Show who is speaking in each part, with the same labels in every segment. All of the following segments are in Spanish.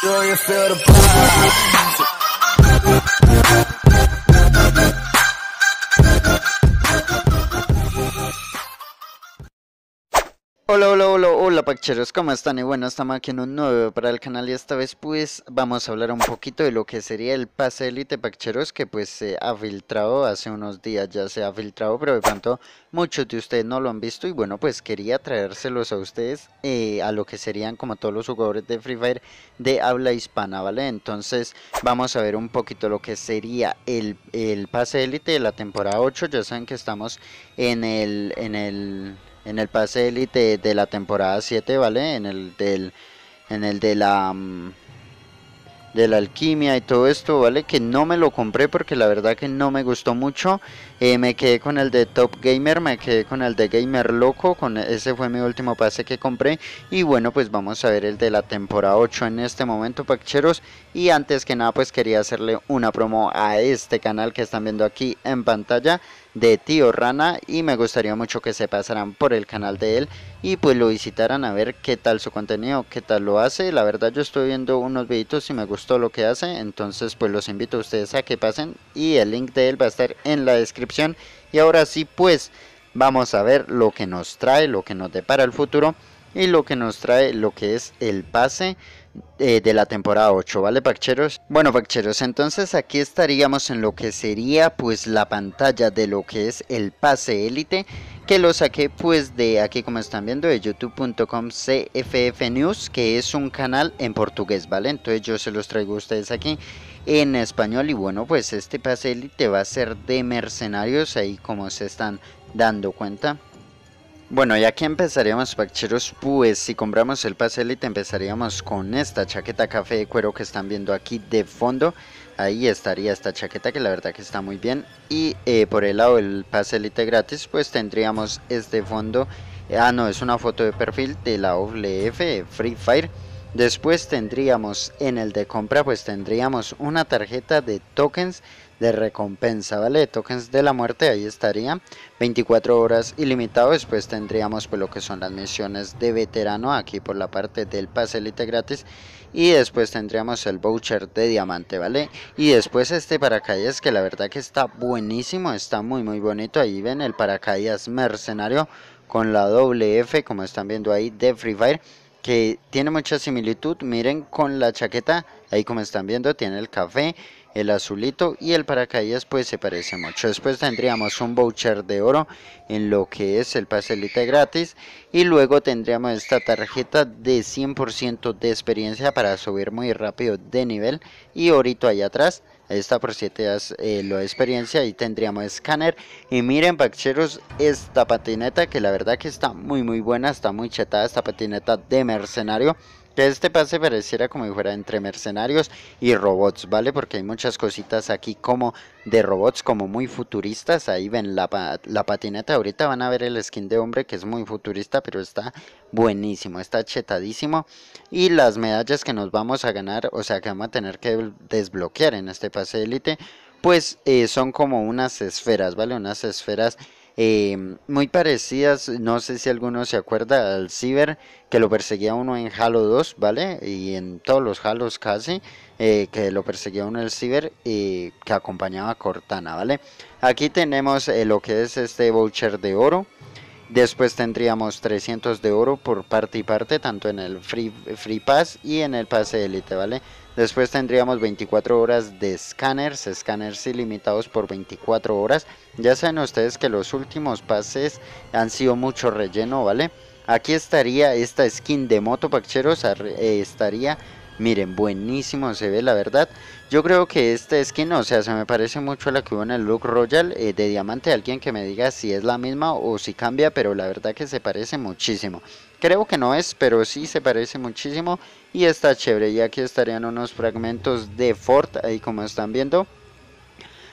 Speaker 1: Do you feel the pressure? Hola, hola, hola, hola Pacheros, ¿cómo están? Y bueno, estamos aquí en un nuevo video para el canal y esta vez pues vamos a hablar un poquito de lo que sería el pase élite Pacheros que pues se ha filtrado hace unos días, ya se ha filtrado, pero de pronto muchos de ustedes no lo han visto y bueno pues quería traérselos a ustedes eh, a lo que serían como todos los jugadores de Free Fire de habla hispana, ¿vale? Entonces vamos a ver un poquito lo que sería el, el pase élite de la temporada 8, ya saben que estamos en el... En el en el pase élite de la temporada 7, ¿vale? En el del en el de la mm, de la alquimia y todo esto, ¿vale? Que no me lo compré porque la verdad que no me gustó mucho. Eh, me quedé con el de Top Gamer, me quedé con el de Gamer Loco, con ese fue mi último pase que compré. Y bueno, pues vamos a ver el de la temporada 8 en este momento, pacheros. Y antes que nada, pues quería hacerle una promo a este canal que están viendo aquí en pantalla de Tío Rana y me gustaría mucho que se pasaran por el canal de él y pues lo visitaran a ver qué tal su contenido, qué tal lo hace. La verdad yo estoy viendo unos videitos y me gustó lo que hace, entonces pues los invito a ustedes a que pasen y el link de él va a estar en la descripción. Y ahora sí pues vamos a ver lo que nos trae, lo que nos depara el futuro y lo que nos trae lo que es el pase eh, de la temporada 8, ¿vale, Pacheros? Bueno, Pacheros, entonces aquí estaríamos en lo que sería pues la pantalla de lo que es el pase élite, que lo saqué pues de aquí como están viendo, de youtube.com CFF News, que es un canal en portugués, ¿vale? Entonces yo se los traigo a ustedes aquí en español y bueno, pues este pase élite va a ser de mercenarios, ahí como se están dando cuenta bueno, y aquí empezaríamos, Pacheros, pues si compramos el pase Elite empezaríamos con esta chaqueta café de cuero que están viendo aquí de fondo. Ahí estaría esta chaqueta que la verdad que está muy bien. Y eh, por el lado del pase Elite gratis, pues tendríamos este fondo. Ah, no, es una foto de perfil de la WF Free Fire. Después tendríamos en el de compra, pues tendríamos una tarjeta de tokens de recompensa, ¿vale? Tokens de la muerte, ahí estaría. 24 horas ilimitado, después tendríamos pues lo que son las misiones de veterano aquí por la parte del paselite gratis. Y después tendríamos el voucher de diamante, ¿vale? Y después este paracaídas que la verdad que está buenísimo, está muy muy bonito. Ahí ven el paracaídas mercenario con la doble F, como están viendo ahí, de Free Fire que tiene mucha similitud, miren con la chaqueta, ahí como están viendo tiene el café el azulito y el paracaídas pues se parece mucho después tendríamos un voucher de oro en lo que es el paselita gratis y luego tendríamos esta tarjeta de 100% de experiencia para subir muy rápido de nivel y orito allá atrás esta por 7 días eh, lo experiencia y tendríamos escáner y miren pacheros esta patineta que la verdad que está muy muy buena está muy chetada esta patineta de mercenario que este pase pareciera como si fuera entre mercenarios y robots, ¿vale? Porque hay muchas cositas aquí como de robots, como muy futuristas. Ahí ven la, patineta. Ahorita van a ver el skin de hombre que es muy futurista, pero está buenísimo, está chetadísimo. Y las medallas que nos vamos a ganar, o sea que vamos a tener que desbloquear en este pase élite, pues eh, son como unas esferas, ¿vale? Unas esferas Em, muy parecidas, no sé si alguno se acuerda al Ciber, que lo perseguía uno en Halo 2, ¿vale? Y en todos los Halos casi, eh, que lo perseguía uno el Ciber y eh, que acompañaba a Cortana, ¿vale? Aquí tenemos eh, lo que es este voucher de oro. Después tendríamos 300 de oro por parte y parte, tanto en el Free, free Pass y en el pase Elite, ¿vale? Después tendríamos 24 horas de escáneres, scanners ilimitados por 24 horas. Ya saben ustedes que los últimos pases han sido mucho relleno, ¿vale? Aquí estaría esta skin de moto, pacheros, eh, estaría... Miren, buenísimo se ve la verdad. Yo creo que esta skin, o sea, se me parece mucho a la que hubo en el look royal eh, de diamante. Alguien que me diga si es la misma o si cambia, pero la verdad que se parece muchísimo. Creo que no es, pero sí se parece muchísimo y está chévere. Y aquí estarían unos fragmentos de Ford, ahí como están viendo.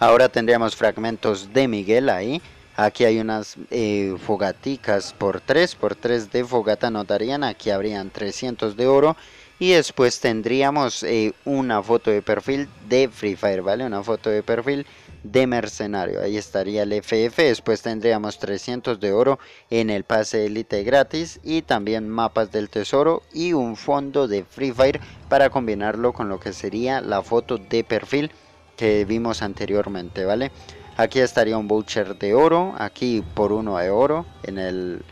Speaker 1: Ahora tendríamos fragmentos de Miguel ahí. Aquí hay unas eh, fogaticas por 3, por 3 de fogata notarían. Aquí habrían 300 de oro. Y después tendríamos eh, una foto de perfil de Free Fire, ¿vale? Una foto de perfil de mercenario. Ahí estaría el FF. Después tendríamos 300 de oro en el pase élite gratis. Y también mapas del tesoro y un fondo de Free Fire para combinarlo con lo que sería la foto de perfil que vimos anteriormente. ¿Vale? Aquí estaría un voucher de oro. Aquí por uno de oro en el,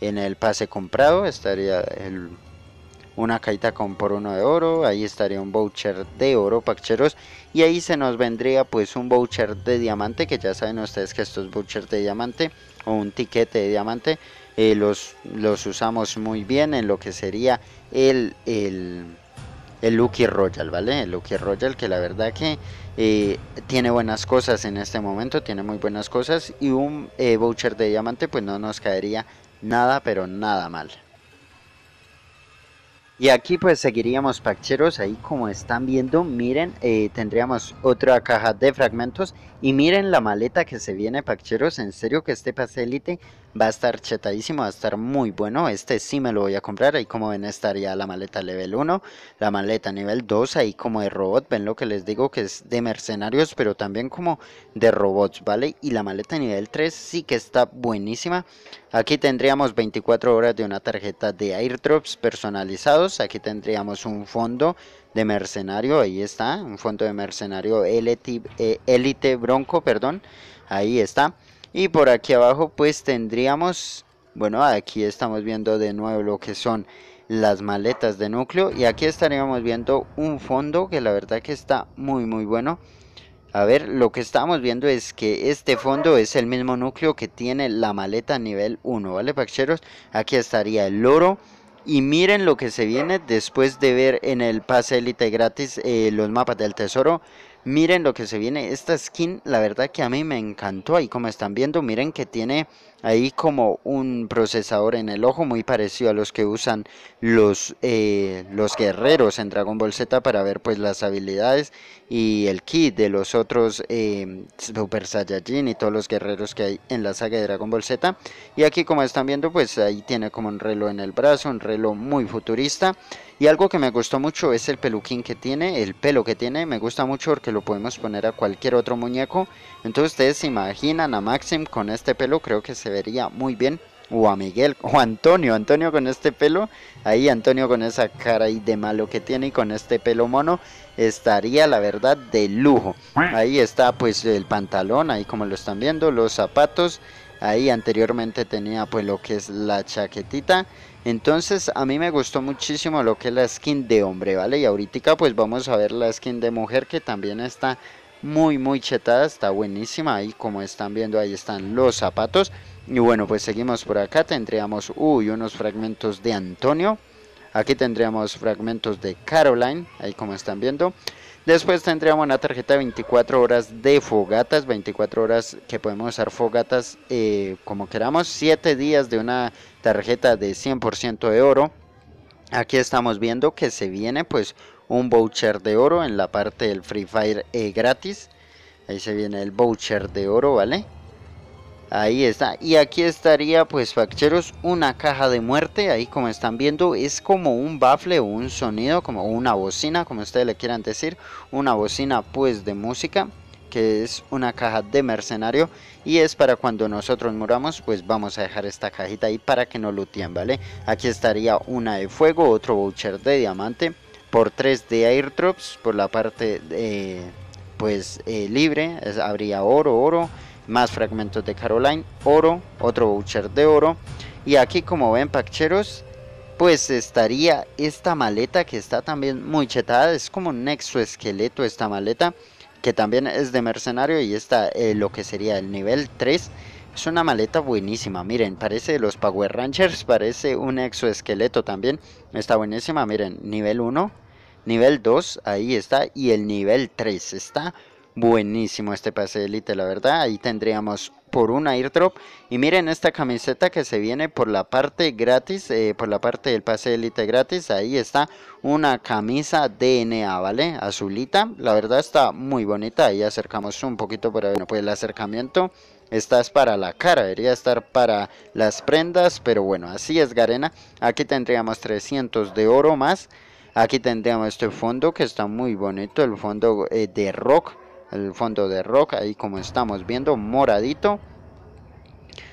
Speaker 1: en el pase comprado estaría el una caita con por uno de oro, ahí estaría un voucher de oro, pacheros, y ahí se nos vendría pues un voucher de diamante, que ya saben ustedes que estos vouchers de diamante o un tiquete de diamante eh, los, los usamos muy bien en lo que sería el, el, el Lucky Royal, ¿vale? El Lucky Royal que la verdad que eh, tiene buenas cosas en este momento, tiene muy buenas cosas y un eh, voucher de diamante pues no nos caería nada pero nada mal. Y aquí pues seguiríamos pacheros, ahí como están viendo, miren, eh, tendríamos otra caja de fragmentos y miren la maleta que se viene pacheros, en serio que este paselite Va a estar chetadísimo, va a estar muy bueno. Este sí me lo voy a comprar. Ahí como ven estaría la maleta level 1, la maleta nivel 2, ahí como de robot. Ven lo que les digo que es de mercenarios, pero también como de robots, ¿vale? Y la maleta nivel 3 sí que está buenísima. Aquí tendríamos 24 horas de una tarjeta de airdrops personalizados. Aquí tendríamos un fondo de mercenario, ahí está, un fondo de mercenario Elite, eh, Bronco, perdón, ahí está y por aquí abajo pues tendríamos bueno aquí estamos viendo de nuevo lo que son las maletas de núcleo y aquí estaríamos viendo un fondo que la verdad que está muy muy bueno a ver lo que estamos viendo es que este fondo es el mismo núcleo que tiene la maleta nivel 1 vale pacheros aquí estaría el oro y miren lo que se viene después de ver en el pase élite gratis eh, los mapas del tesoro Miren lo que se viene. Esta skin, la verdad que a mí me encantó. Y como están viendo, miren que tiene ahí como un procesador en el ojo muy parecido a los que usan los, eh, los guerreros en Dragon Ball Z para ver pues las habilidades y el kit de los otros em, Super Saiyajin y todos los guerreros que hay en la saga de Dragon Ball Z y aquí como están viendo pues ahí tiene como un reloj en el brazo, un reloj muy futurista y algo que me gustó mucho es el peluquín que tiene, el pelo que tiene, me gusta mucho porque lo podemos poner a cualquier otro muñeco entonces ustedes se imaginan a Maxim con este pelo creo que se vería muy bien. O a Miguel, o Antonio, Antonio con este pelo, ahí Antonio con esa cara y de malo que tiene y con este pelo mono, estaría la verdad de lujo. Ahí está pues el pantalón, ahí como lo están viendo, los zapatos, ahí anteriormente tenía pues lo que es la chaquetita entonces a mí me gustó muchísimo lo que es la skin de hombre vale y ahorita pues vamos a ver la skin de mujer que también está muy muy chetada está buenísima ahí como están viendo ahí están los zapatos y bueno, pues seguimos por acá. Tendríamos, unos fragmentos de Antonio. Aquí tendríamos fragmentos de Caroline, ahí como están viendo. Después tendríamos una tarjeta de 24 horas de fogatas, 24 horas que podemos usar fogatas eh, como queramos. 7 días de una tarjeta de 100% de oro. Aquí estamos viendo que se viene pues un voucher de oro en la parte del Free Fire eh, gratis. Ahí se viene el voucher de oro, ¿vale? Ahí está. Y aquí estaría, pues, faccheros, una caja de muerte. Ahí como están viendo, es como un bafle o un sonido, como una bocina, como ustedes le quieran decir. Una bocina, pues, de música que es una caja de mercenario y es para cuando nosotros muramos pues vamos a dejar esta cajita ahí para que no tengan vale aquí estaría una de fuego otro voucher de diamante por 3 de airdrops por la parte de, pues eh, libre es, habría oro oro más fragmentos de Caroline, oro, otro voucher de oro. Y aquí como ven Pacheros, pues estaría esta maleta que está también muy chetada, es como un exoesqueleto esta maleta, que también es de mercenario y está eh, lo que sería el nivel 3. Es una maleta buenísima, miren, parece de los Power Rangers, parece un exoesqueleto también, está buenísima, miren, nivel 1, nivel 2, ahí está, y el nivel 3 está buenísimo este pase de élite, la verdad. Ahí tendríamos por una airdrop. Y miren esta camiseta que se viene por la parte gratis, eh, por la parte del pase élite gratis. Ahí está una camisa DNA, ¿vale? Azulita. La verdad está muy bonita. Ahí acercamos un poquito Para ver Bueno, pues el acercamiento. Esta es para la cara, debería estar para las prendas, pero bueno, así es Garena. Aquí tendríamos 300 de oro más. Aquí tendríamos este fondo que está muy bonito, el fondo eh, de rock el fondo de rock ahí como estamos viendo moradito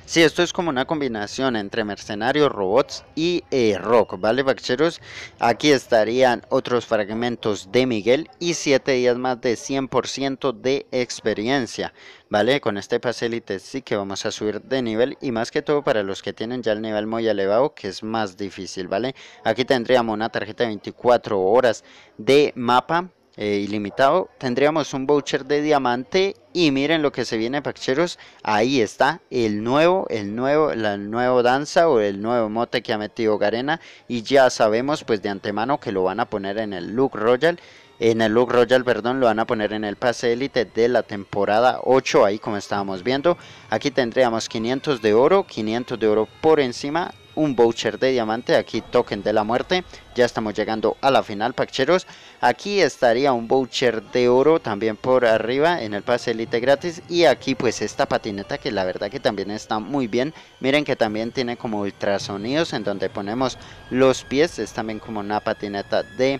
Speaker 1: Sí, esto es como una combinación entre mercenarios, robots y eh, rock, ¿vale, Bacheros? Aquí estarían otros fragmentos de Miguel y 7 días más de 100% de experiencia, ¿vale? Con este pase sí que vamos a subir de nivel y más que todo para los que tienen ya el nivel muy elevado, que es más difícil, ¿vale? Aquí tendríamos una tarjeta de 24 horas de mapa eh, ilimitado, tendríamos un voucher de diamante y miren lo que se viene Pacheros, ahí está el nuevo, el nuevo, la nueva danza o el nuevo mote que ha metido Garena y ya sabemos pues de antemano que lo van a poner en el look royal en el Look Royal, perdón, lo van a poner en el pase élite de la temporada 8, ahí como estábamos viendo. Aquí tendríamos 500 de oro, 500 de oro por encima un voucher de diamante, aquí token de la muerte, ya estamos llegando a la final pacheros, aquí estaría un voucher de oro también por arriba en el pase elite gratis y aquí pues esta patineta que la verdad que también está muy bien, miren que también tiene como ultrasonidos en donde ponemos los pies, es también como una patineta de,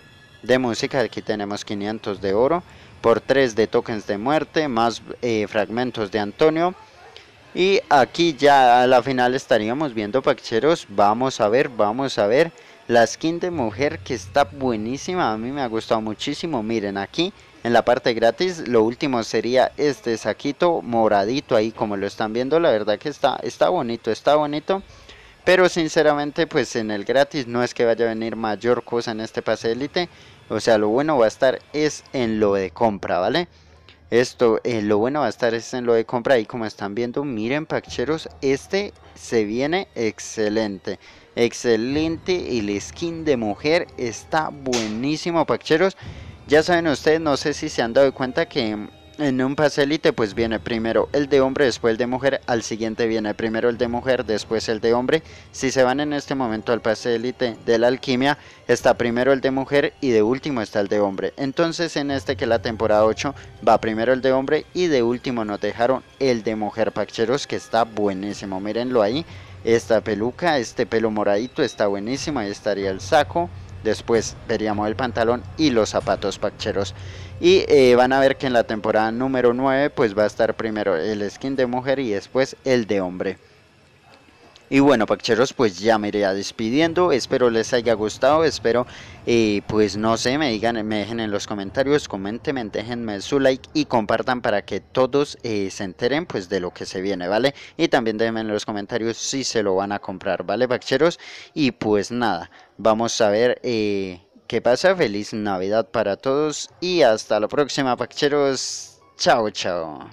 Speaker 1: música, aquí tenemos 500 de oro por 3 de tokens de muerte, más eh, fragmentos de Antonio, y aquí ya a la final estaríamos viendo pacheros. Vamos a ver, vamos a ver. La skin de mujer que está buenísima. A mí me ha gustado muchísimo. Miren aquí en la parte gratis. Lo último sería este saquito moradito ahí como lo están viendo. La verdad que está, está bonito, está bonito. Pero sinceramente pues en el gratis no es que vaya a venir mayor cosa en este pase élite. O sea lo bueno va a estar es en lo de compra, ¿vale? Esto, eh, lo bueno va a estar es en lo de compra y como están viendo, miren Pacheros, este se viene excelente. Excelente, el skin de mujer está buenísimo Pacheros. Ya saben ustedes, no sé si se han dado cuenta que en un paselite pues viene primero el de hombre, después el de mujer, al siguiente viene primero el de mujer, después el de hombre. Si se van en este momento al paselite de la alquimia, está primero el de mujer y de último está el de hombre. Entonces en este que es la temporada 8 va primero el de hombre y de último nos dejaron el de mujer Pacheros que está buenísimo, mírenlo ahí. Esta peluca, este pelo moradito está buenísimo, ahí estaría el saco. Después veríamos el pantalón y los zapatos pacheros. Y eh, van a ver que en la temporada número 9 pues va a estar primero el skin de mujer y después el de hombre. Y bueno, pacheros, pues ya me iré despidiendo. Espero les haya gustado. Espero, eh, pues no sé, me digan, me dejen en los comentarios, comenten, déjenme su like y compartan para que todos eh, se enteren pues de lo que se viene, ¿vale? Y también déjenme en los comentarios si se lo van a comprar, ¿vale, pacheros? Y pues nada, vamos a ver... Eh, qué pasa, feliz Navidad para todos y hasta la próxima, Pacheros. Chao, chao.